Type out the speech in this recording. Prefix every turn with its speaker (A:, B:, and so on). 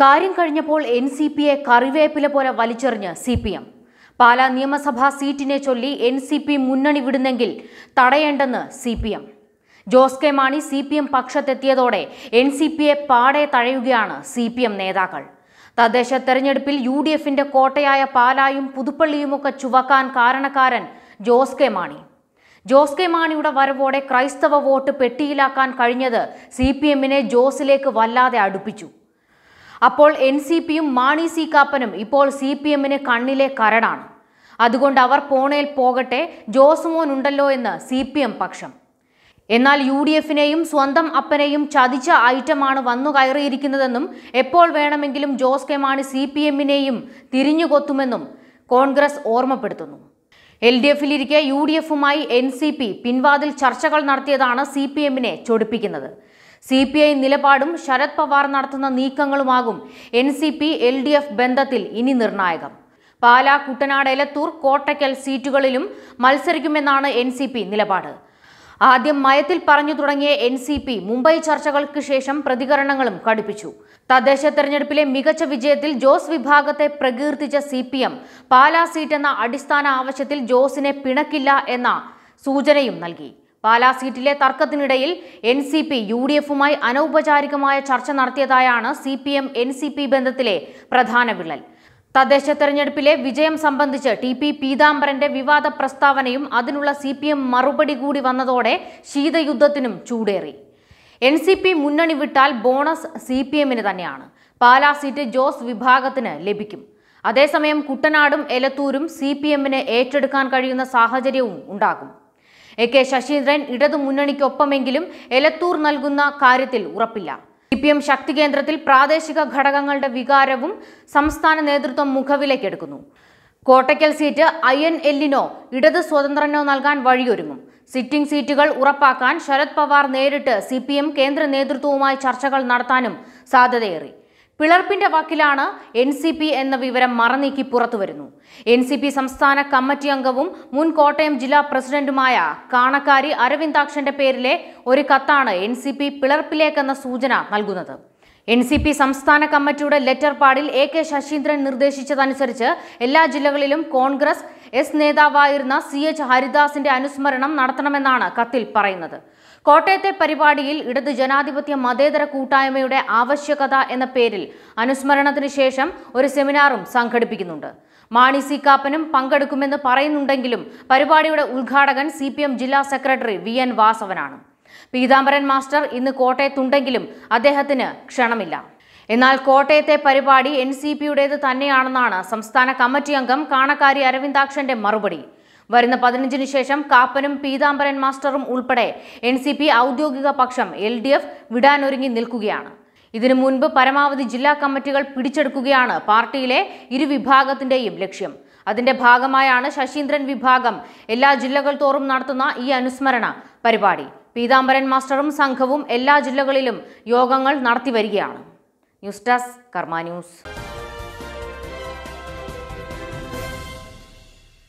A: കാര്യം കഴിഞ്ഞപ്പോൾ N C പിയെ കറിവേപ്പില പോലെ വലിച്ചെറിഞ്ഞ് സി പി എം പാലാ നിയമസഭാ സീറ്റിനെ ചൊല്ലി എൻ സി പി മുന്നണി വിടുന്നെങ്കിൽ തടയേണ്ടെന്ന് C P M Jose K Mani C P M പക്ഷത്തെത്തിയതോടെ എൻ സി പിയെ പാടെ തഴയുകയാണ് സി പി എം നേതാക്കൾ തദ്ദേശ തെരഞ്ഞെടുപ്പിൽ യു ഡി എഫിന്റെ കോട്ടയായ പാലായും പുതുപ്പള്ളിയുമൊക്കെ ചുവക്കാൻ കാരണക്കാരൻ ജോസ് കെ മാണി ജോസ് കെ മാണിയുടെ വരവോടെ ക്രൈസ്തവ വോട്ട് പെട്ടിയിലാക്കാൻ കഴിഞ്ഞത് സി പി എമ്മിനെ ജോസിലേക്ക് വല്ലാതെ അടുപ്പിച്ചു അപ്പോൾ എൻ സി പിയും മാണി സി കാപ്പനും ഇപ്പോൾ സി പി എമ്മിന് കണ്ണിലെ കരടാണ് അതുകൊണ്ട് അവർ പോണേൽ പോകട്ടെ ജോസ് മോൻ ഉണ്ടല്ലോ എന്ന് സി പി എം പക്ഷം എന്നാൽ യു ഡി എഫിനെയും സ്വന്തം അപ്പനെയും ചതിച്ച ഐറ്റമാണ് വന്നു കയറിയിരിക്കുന്നതെന്നും എപ്പോൾ വേണമെങ്കിലും Jose K Mani C P എമ്മിനെയും തിരിഞ്ഞുകൊത്തുമെന്നും കോൺഗ്രസ് ഓർമ്മപ്പെടുത്തുന്നു എൽ ഡി എഫിലിരിക്കെ യു ഡി എഫുമായി എൻ സി പി പിൻവാതിൽ ചർച്ചകൾ നടത്തിയതാണ് സി പി എമ്മിനെ ചൊടിപ്പിക്കുന്നത് സി പി ഐ നിലപാടും ശരത് പവാർ നടത്തുന്ന നീക്കങ്ങളുമാകും N C P L D F ബന്ധത്തിൽ ഇനി നിർണായകം പാലാ കുട്ടനാട് എലത്തൂർ കോട്ടയ്ക്കൽ സീറ്റുകളിലും മത്സരിക്കുമെന്നാണ് എൻ സി പി നിലപാട് ആദ്യം മയത്തിൽ പറഞ്ഞു തുടങ്ങിയ എൻ സി പി മുംബൈ ചർച്ചകൾക്ക് ശേഷം പ്രതികരണങ്ങളും കടുപ്പിച്ചു തദ്ദേശ തെരഞ്ഞെടുപ്പിലെ മികച്ച വിജയത്തിൽ ജോസ് വിഭാഗത്തെ പ്രകീർത്തിച്ച സി പി എം പാലാ എന്ന അടിസ്ഥാന ആവശ്യത്തിൽ ജോസിനെ പിണക്കില്ല എന്ന സൂചനയും നൽകി പാലാ സീറ്റിലെ തർക്കത്തിനിടയിൽ N C P U D എഫുമായി അനൗപചാരികമായ ചർച്ച നടത്തിയതായാണ് C P M N C P ബന്ധത്തിലെ പ്രധാന വിള്ളൽ തദ്ദേശ തെരഞ്ഞെടുപ്പിലെ വിജയം സംബന്ധിച്ച് ടി പി പീതാംബരന്റെ വിവാദ പ്രസ്താവനയും അതിനുള്ള സി പി എം മറുപടി കൂടി വന്നതോടെ ശീതയുദ്ധത്തിനും ചൂടേറി എൻ സി പി മുന്നണി വിട്ടാൽ ബോണസ് സി പി എമ്മിന് തന്നെയാണ് പാലാ സീറ്റ് ജോസ് വിഭാഗത്തിന് ലഭിക്കും അതേസമയം കുട്ടനാടും എലത്തൂരും സി പി എമ്മിന് ഏറ്റെടുക്കാൻ കഴിയുന്ന സാഹചര്യവും ഉണ്ടാകും എ കെ ശശീന്ദ്രൻ ഇടതുമുന്നണിക്കൊപ്പമെങ്കിലും എലത്തൂർ നൽകുന്ന കാര്യത്തിൽ ഉറപ്പില്ല സി പി എം ശക്തി കേന്ദ്രത്തിൽ പ്രാദേശിക ഘടകങ്ങളുടെ വികാരവും സംസ്ഥാന നേതൃത്വം മുഖവിലേക്കെടുക്കുന്നു കോട്ടയ്ക്കൽ സീറ്റ് ഐ എൻ എല്ലിനോ ഇടത് സ്വതന്ത്രനോ നൽകാൻ വഴിയൊരുങ്ങും സിറ്റിംഗ് സീറ്റുകൾ ഉറപ്പാക്കാൻ ശരത് പവാർ നേരിട്ട് സി കേന്ദ്ര നേതൃത്വവുമായി ചർച്ചകൾ നടത്താനും സാധ്യതയേറി പിളർപ്പിന്റെ വാക്കിലാണ് എൻ സി പി എന്ന വിവരം മറനീക്കി പുറത്തുവരുന്നു എൻ സി പി സംസ്ഥാന കമ്മിറ്റി അംഗവും മുൻ കോട്ടയം ജില്ലാ പ്രസിഡന്റുമായ കാണക്കാരി അരവിന്ദാക്ഷന്റെ പേരിലെ ഒരു കത്താണ് എൻ സി പി പിളർപ്പിലേക്കെന്ന സൂചന നൽകുന്നത് എൻ സി പി സംസ്ഥാന കമ്മിറ്റിയുടെ ലെറ്റർ പാഡിൽ എ കെ ശശീന്ദ്രൻ നിർദ്ദേശിച്ചതനുസരിച്ച് എല്ലാ ജില്ലകളിലും കോൺഗ്രസ് എസ് നേതാവായിരുന്ന സി എച്ച് ഹരിദാസിന്റെ അനുസ്മരണം നടത്തണമെന്നാണ് കത്തിൽ പറയുന്നത് കോട്ടയത്തെ പരിപാടിയിൽ ഇടത് ജനാധിപത്യ മതേതര കൂട്ടായ്മയുടെ ആവശ്യകത എന്ന പേരിൽ അനുസ്മരണത്തിന് ശേഷം ഒരു സെമിനാറും സംഘടിപ്പിക്കുന്നുണ്ട് മാണി സി കാപ്പനും പങ്കെടുക്കുമെന്ന് പറയുന്നുണ്ടെങ്കിലും പരിപാടിയുടെ ഉദ്ഘാടകൻ സി ജില്ലാ സെക്രട്ടറി വി എൻ വാസവനാണ് പീതാംബരൻ മാസ്റ്റർ ഇന്ന് കോട്ടയത്തുണ്ടെങ്കിലും അദ്ദേഹത്തിന് ക്ഷണമില്ല എന്നാൽ കോട്ടയത്തെ പരിപാടി എൻ സി പിയുടേത് തന്നെയാണെന്നാണ് സംസ്ഥാന കമ്മിറ്റി അംഗം കാണക്കാരി അരവിന്ദാക്ഷന്റെ മറുപടി വരുന്ന പതിനഞ്ചിന് ശേഷം കാപ്പനും പീതാംബരൻ മാസ്റ്ററും ഉൾപ്പെടെ എൻ സി പി ഔദ്യോഗിക പക്ഷം എൽ ഡി എഫ് വിടാനൊരുങ്ങി നിൽക്കുകയാണ് ഇതിനു മുൻപ് പരമാവധി ജില്ലാ കമ്മിറ്റികൾ പിടിച്ചെടുക്കുകയാണ് പാർട്ടിയിലെ ഇരുവിഭാഗത്തിന്റെയും ലക്ഷ്യം അതിന്റെ ഭാഗമായാണ് ശശീന്ദ്രൻ വിഭാഗം എല്ലാ ജില്ലകൾ തോറും നടത്തുന്ന ഈ അനുസ്മരണ പരിപാടി പീതാംബരൻ മാസ്റ്ററും സംഘവും എല്ലാ ജില്ലകളിലും യോഗങ്ങൾ നടത്തിവരികയാണ് ന്യൂസ് ഡെസ്ക് കർമ്മ ന്യൂസ്